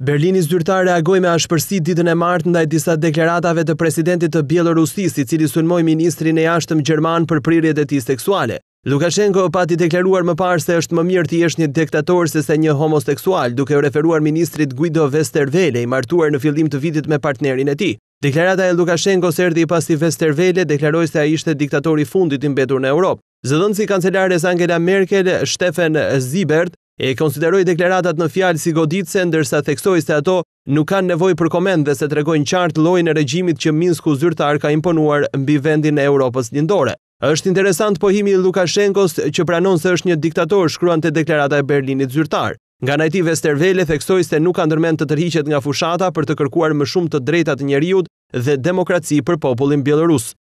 Berlini zyrtar reagoj me ashpërsi ditën e martë ndaj disa deklaratave të presidentit të Bielorusis, i cili sunmoj ministrin e ashtëm Gjerman për prirjet e ti seksuale. Lukashenko pati deklaruar më parë se është më mirë të jesh një diktator se se një homoseksual, duke referuar ministrit Guido Westerwelle, i martuar në fillim të vitit me partnerin e ti. Deklarata e Lukashenko së erdi i pasi Westerwelle, deklaroj se a ishte diktatori fundit imbetur në Europë. Zëdhënë si kancelare Angela Merkel, Stefan Zibert, e konsideroi deklaratat në fjalë si goditse ndërsa theksoi se ato nuk kanë nevojë për koment dhe se tregojnë qartë llojin e regjimit që Minsku zyrtar ka imponuar mbi vendin e Europës lindore. Është interesant pohimi i Lukashenkos që pranon se është një diktator shkruan të deklarata e Berlinit zyrtar. Nga Nati Westervelle theksoi se nuk ka ndërmend të tërhiqet nga fushata për të kërkuar më shumë të drejtat e dhe demokraci për popullin bielorus.